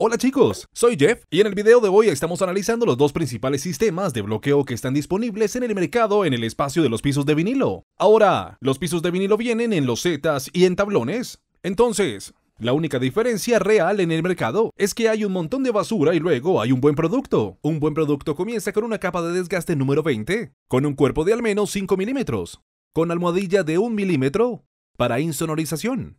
Hola chicos, soy Jeff y en el video de hoy estamos analizando los dos principales sistemas de bloqueo que están disponibles en el mercado en el espacio de los pisos de vinilo. Ahora, los pisos de vinilo vienen en losetas y en tablones. Entonces, la única diferencia real en el mercado es que hay un montón de basura y luego hay un buen producto. Un buen producto comienza con una capa de desgaste número 20, con un cuerpo de al menos 5 milímetros, con almohadilla de 1 milímetro, para insonorización,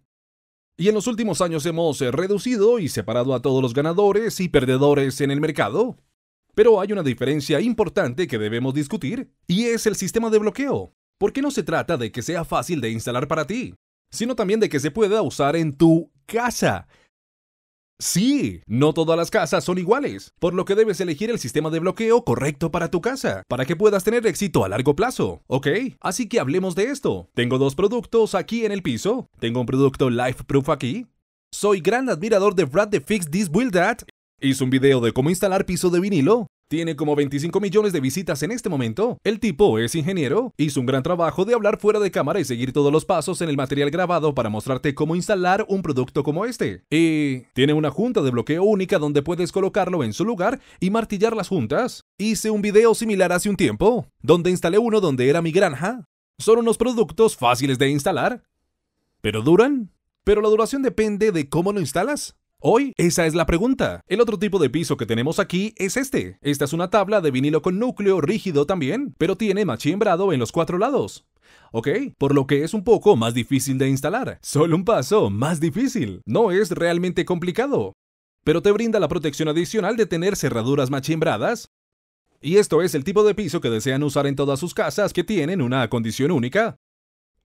y en los últimos años hemos eh, reducido y separado a todos los ganadores y perdedores en el mercado. Pero hay una diferencia importante que debemos discutir, y es el sistema de bloqueo, porque no se trata de que sea fácil de instalar para ti, sino también de que se pueda usar en tu casa. Sí, no todas las casas son iguales, por lo que debes elegir el sistema de bloqueo correcto para tu casa, para que puedas tener éxito a largo plazo, ¿ok? Así que hablemos de esto. Tengo dos productos aquí en el piso, tengo un producto LifeProof aquí. Soy gran admirador de Brad the Fix This Build That. Hice un video de cómo instalar piso de vinilo tiene como 25 millones de visitas en este momento. El tipo es ingeniero. Hizo un gran trabajo de hablar fuera de cámara y seguir todos los pasos en el material grabado para mostrarte cómo instalar un producto como este. Y tiene una junta de bloqueo única donde puedes colocarlo en su lugar y martillar las juntas. Hice un video similar hace un tiempo, donde instalé uno donde era mi granja. Son unos productos fáciles de instalar. ¿Pero duran? Pero la duración depende de cómo lo instalas. Hoy, esa es la pregunta. El otro tipo de piso que tenemos aquí es este. Esta es una tabla de vinilo con núcleo rígido también, pero tiene machimbrado en los cuatro lados. ¿ok? Por lo que es un poco más difícil de instalar. Solo un paso más difícil. No es realmente complicado. Pero te brinda la protección adicional de tener cerraduras machimbradas. Y esto es el tipo de piso que desean usar en todas sus casas que tienen una condición única.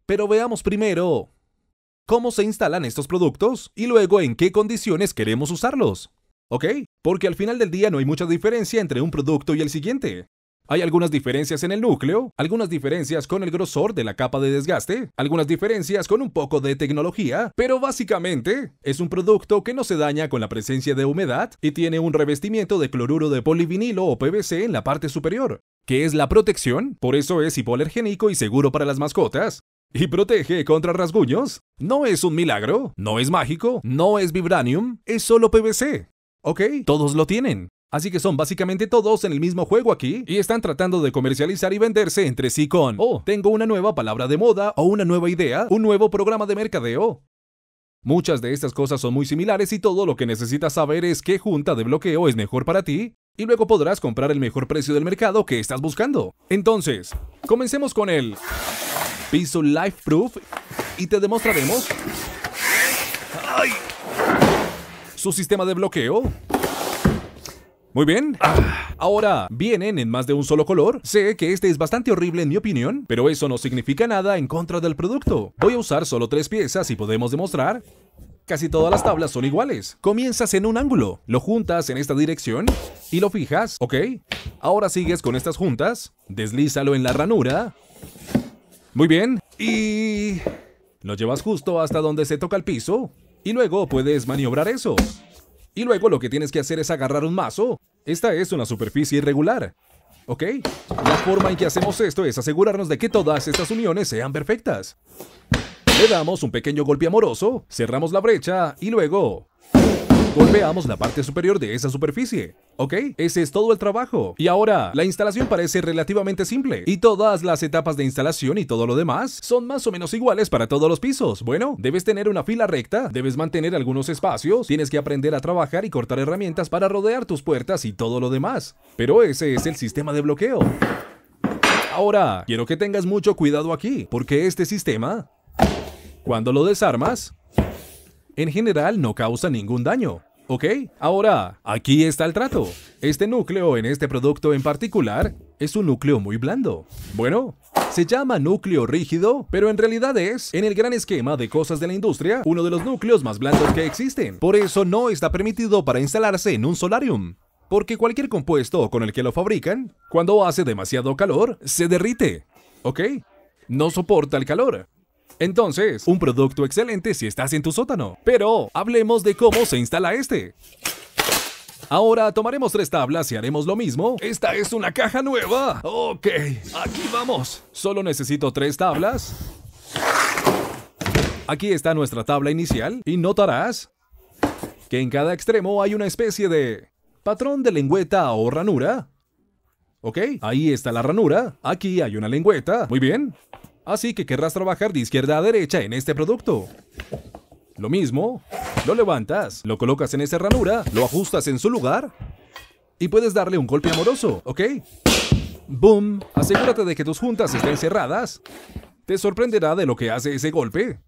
Pero veamos primero cómo se instalan estos productos y luego en qué condiciones queremos usarlos. ¿Ok? Porque al final del día no hay mucha diferencia entre un producto y el siguiente. Hay algunas diferencias en el núcleo, algunas diferencias con el grosor de la capa de desgaste, algunas diferencias con un poco de tecnología, pero básicamente es un producto que no se daña con la presencia de humedad y tiene un revestimiento de cloruro de polivinilo o PVC en la parte superior, que es la protección, por eso es hipoalergénico y seguro para las mascotas, y protege contra rasguños? ¿No es un milagro? ¿No es mágico? ¿No es vibranium? Es solo PVC. Ok, todos lo tienen. Así que son básicamente todos en el mismo juego aquí y están tratando de comercializar y venderse entre sí con, oh, tengo una nueva palabra de moda o una nueva idea, un nuevo programa de mercadeo. Muchas de estas cosas son muy similares y todo lo que necesitas saber es qué junta de bloqueo es mejor para ti y luego podrás comprar el mejor precio del mercado que estás buscando. Entonces, comencemos con el piso Life Proof y te demostraremos su sistema de bloqueo. Muy bien. Ahora, vienen en más de un solo color. Sé que este es bastante horrible en mi opinión, pero eso no significa nada en contra del producto. Voy a usar solo tres piezas y podemos demostrar Casi todas las tablas son iguales. Comienzas en un ángulo, lo juntas en esta dirección y lo fijas, ¿ok? Ahora sigues con estas juntas, deslízalo en la ranura muy bien. Y... Lo llevas justo hasta donde se toca el piso. Y luego puedes maniobrar eso. Y luego lo que tienes que hacer es agarrar un mazo. Esta es una superficie irregular. ¿Ok? La forma en que hacemos esto es asegurarnos de que todas estas uniones sean perfectas. Le damos un pequeño golpe amoroso, cerramos la brecha y luego... Golpeamos la parte superior de esa superficie. Ok, ese es todo el trabajo. Y ahora, la instalación parece relativamente simple. Y todas las etapas de instalación y todo lo demás son más o menos iguales para todos los pisos. Bueno, debes tener una fila recta, debes mantener algunos espacios, tienes que aprender a trabajar y cortar herramientas para rodear tus puertas y todo lo demás. Pero ese es el sistema de bloqueo. Ahora, quiero que tengas mucho cuidado aquí, porque este sistema, cuando lo desarmas, en general no causa ningún daño. ¿Ok? Ahora, aquí está el trato. Este núcleo en este producto en particular es un núcleo muy blando. Bueno, se llama núcleo rígido, pero en realidad es, en el gran esquema de cosas de la industria, uno de los núcleos más blandos que existen. Por eso no está permitido para instalarse en un solarium. Porque cualquier compuesto con el que lo fabrican, cuando hace demasiado calor, se derrite. ¿Ok? No soporta el calor. Entonces, un producto excelente si estás en tu sótano. Pero hablemos de cómo se instala este. Ahora tomaremos tres tablas y haremos lo mismo. ¡Esta es una caja nueva! Ok, aquí vamos. Solo necesito tres tablas. Aquí está nuestra tabla inicial y notarás que en cada extremo hay una especie de patrón de lengüeta o ranura. Ok, ahí está la ranura. Aquí hay una lengüeta. Muy bien. Así que querrás trabajar de izquierda a derecha en este producto. Lo mismo, lo levantas, lo colocas en esa ranura, lo ajustas en su lugar y puedes darle un golpe amoroso, ¿ok? ¡Boom! Asegúrate de que tus juntas estén cerradas. Te sorprenderá de lo que hace ese golpe.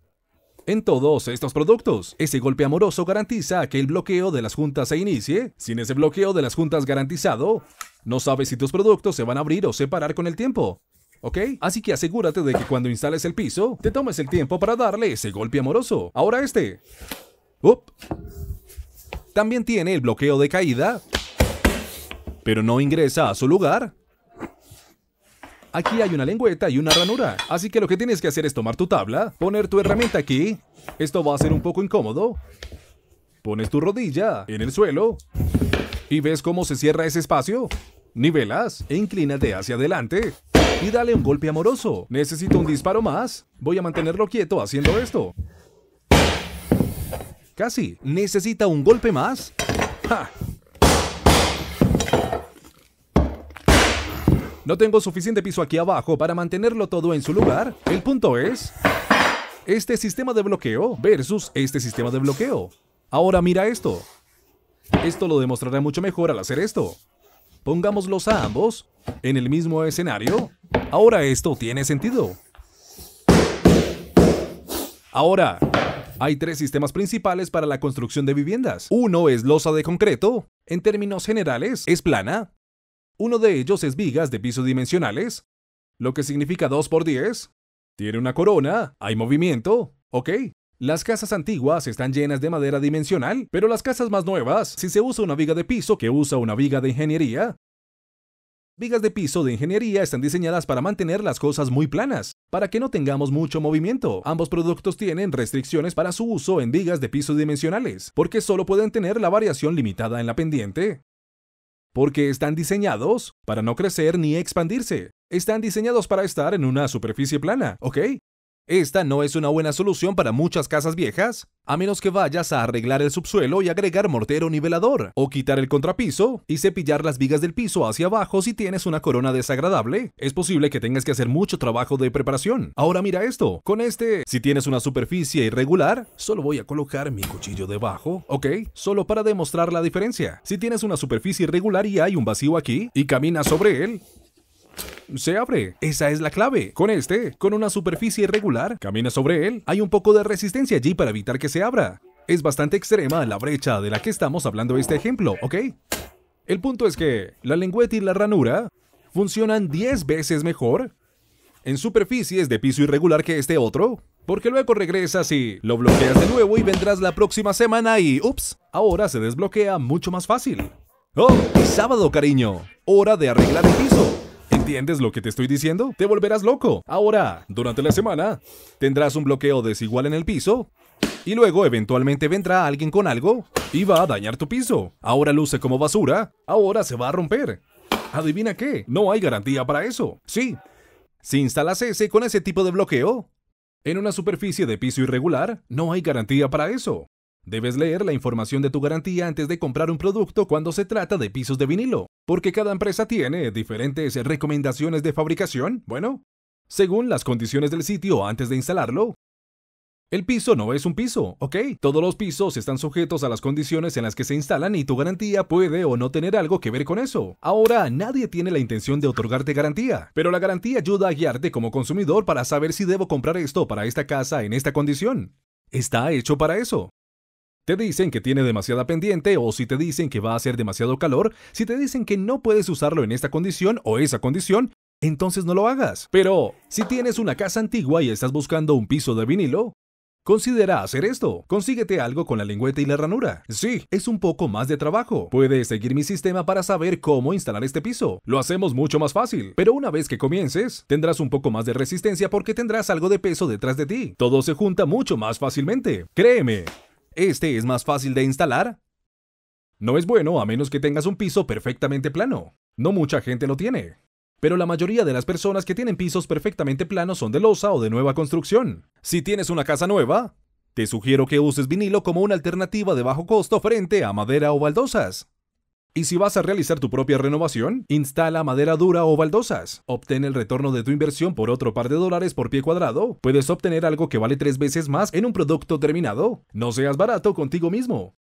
En todos estos productos, ese golpe amoroso garantiza que el bloqueo de las juntas se inicie. Sin ese bloqueo de las juntas garantizado, no sabes si tus productos se van a abrir o separar con el tiempo. ¿ok? Así que asegúrate de que cuando instales el piso, te tomes el tiempo para darle ese golpe amoroso. Ahora este. Up. También tiene el bloqueo de caída, pero no ingresa a su lugar. Aquí hay una lengüeta y una ranura, así que lo que tienes que hacer es tomar tu tabla, poner tu herramienta aquí. Esto va a ser un poco incómodo. Pones tu rodilla en el suelo y ves cómo se cierra ese espacio. Nivelas e inclínate hacia adelante y dale un golpe amoroso. Necesito un disparo más. Voy a mantenerlo quieto haciendo esto. Casi. ¿Necesita un golpe más? No tengo suficiente piso aquí abajo para mantenerlo todo en su lugar. El punto es... Este sistema de bloqueo versus este sistema de bloqueo. Ahora mira esto. Esto lo demostrará mucho mejor al hacer esto. Pongámoslos a ambos en el mismo escenario. Ahora esto tiene sentido. Ahora, hay tres sistemas principales para la construcción de viviendas. Uno es losa de concreto, en términos generales, es plana. Uno de ellos es vigas de piso dimensionales, lo que significa 2 por 10. Tiene una corona, hay movimiento, ok. Las casas antiguas están llenas de madera dimensional, pero las casas más nuevas, si se usa una viga de piso que usa una viga de ingeniería, Vigas de piso de ingeniería están diseñadas para mantener las cosas muy planas, para que no tengamos mucho movimiento. Ambos productos tienen restricciones para su uso en vigas de piso dimensionales, porque solo pueden tener la variación limitada en la pendiente. Porque están diseñados para no crecer ni expandirse. Están diseñados para estar en una superficie plana, ¿ok? Esta no es una buena solución para muchas casas viejas, a menos que vayas a arreglar el subsuelo y agregar mortero nivelador, o quitar el contrapiso y cepillar las vigas del piso hacia abajo si tienes una corona desagradable. Es posible que tengas que hacer mucho trabajo de preparación. Ahora mira esto, con este, si tienes una superficie irregular, solo voy a colocar mi cuchillo debajo, ok, solo para demostrar la diferencia. Si tienes una superficie irregular y hay un vacío aquí, y caminas sobre él, se abre. Esa es la clave. Con este, con una superficie irregular, camina sobre él. Hay un poco de resistencia allí para evitar que se abra. Es bastante extrema la brecha de la que estamos hablando este ejemplo, ¿ok? El punto es que la lengüeta y la ranura funcionan 10 veces mejor en superficies de piso irregular que este otro, porque luego regresas y lo bloqueas de nuevo y vendrás la próxima semana y ups, ahora se desbloquea mucho más fácil. ¡Oh! sábado, cariño. Hora de arreglar el piso. ¿Entiendes lo que te estoy diciendo? Te volverás loco. Ahora, durante la semana, tendrás un bloqueo desigual en el piso y luego eventualmente vendrá alguien con algo y va a dañar tu piso. Ahora luce como basura, ahora se va a romper. ¿Adivina qué? No hay garantía para eso. Sí. Si instalas ese con ese tipo de bloqueo, en una superficie de piso irregular, no hay garantía para eso. Debes leer la información de tu garantía antes de comprar un producto cuando se trata de pisos de vinilo, porque cada empresa tiene diferentes recomendaciones de fabricación, bueno, según las condiciones del sitio antes de instalarlo. El piso no es un piso, ¿ok? Todos los pisos están sujetos a las condiciones en las que se instalan y tu garantía puede o no tener algo que ver con eso. Ahora, nadie tiene la intención de otorgarte garantía, pero la garantía ayuda a guiarte como consumidor para saber si debo comprar esto para esta casa en esta condición. Está hecho para eso te dicen que tiene demasiada pendiente o si te dicen que va a hacer demasiado calor, si te dicen que no puedes usarlo en esta condición o esa condición, entonces no lo hagas. Pero, si tienes una casa antigua y estás buscando un piso de vinilo, Considera hacer esto. Consíguete algo con la lengüeta y la ranura. Sí, es un poco más de trabajo. Puedes seguir mi sistema para saber cómo instalar este piso. Lo hacemos mucho más fácil. Pero una vez que comiences, tendrás un poco más de resistencia porque tendrás algo de peso detrás de ti. Todo se junta mucho más fácilmente. Créeme. ¿Este es más fácil de instalar? No es bueno a menos que tengas un piso perfectamente plano. No mucha gente lo tiene. Pero la mayoría de las personas que tienen pisos perfectamente planos son de losa o de nueva construcción. Si tienes una casa nueva, te sugiero que uses vinilo como una alternativa de bajo costo frente a madera o baldosas. Y si vas a realizar tu propia renovación, instala madera dura o baldosas. Obtén el retorno de tu inversión por otro par de dólares por pie cuadrado. Puedes obtener algo que vale tres veces más en un producto terminado. No seas barato contigo mismo.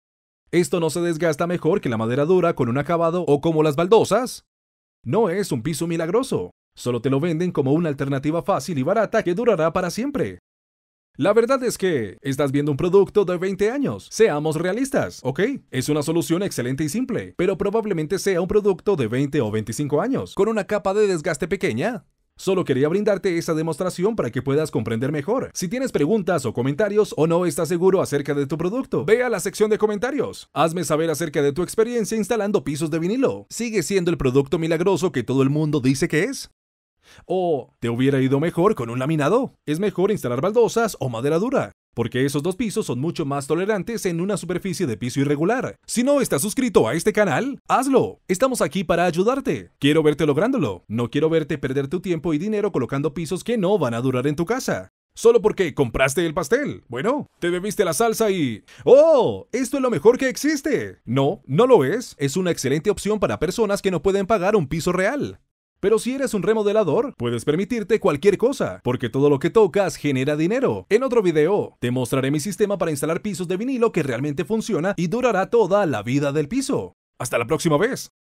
Esto no se desgasta mejor que la madera dura con un acabado o como las baldosas. No es un piso milagroso. Solo te lo venden como una alternativa fácil y barata que durará para siempre. La verdad es que estás viendo un producto de 20 años. Seamos realistas, ¿ok? Es una solución excelente y simple, pero probablemente sea un producto de 20 o 25 años, con una capa de desgaste pequeña. Solo quería brindarte esa demostración para que puedas comprender mejor. Si tienes preguntas o comentarios o no estás seguro acerca de tu producto, ve a la sección de comentarios. Hazme saber acerca de tu experiencia instalando pisos de vinilo. ¿Sigue siendo el producto milagroso que todo el mundo dice que es? O te hubiera ido mejor con un laminado. Es mejor instalar baldosas o madera dura, porque esos dos pisos son mucho más tolerantes en una superficie de piso irregular. Si no estás suscrito a este canal, hazlo. Estamos aquí para ayudarte. Quiero verte lográndolo. No quiero verte perder tu tiempo y dinero colocando pisos que no van a durar en tu casa. Solo porque compraste el pastel. Bueno, te bebiste la salsa y... ¡Oh! Esto es lo mejor que existe. No, no lo es. Es una excelente opción para personas que no pueden pagar un piso real. Pero si eres un remodelador, puedes permitirte cualquier cosa, porque todo lo que tocas genera dinero. En otro video, te mostraré mi sistema para instalar pisos de vinilo que realmente funciona y durará toda la vida del piso. ¡Hasta la próxima vez!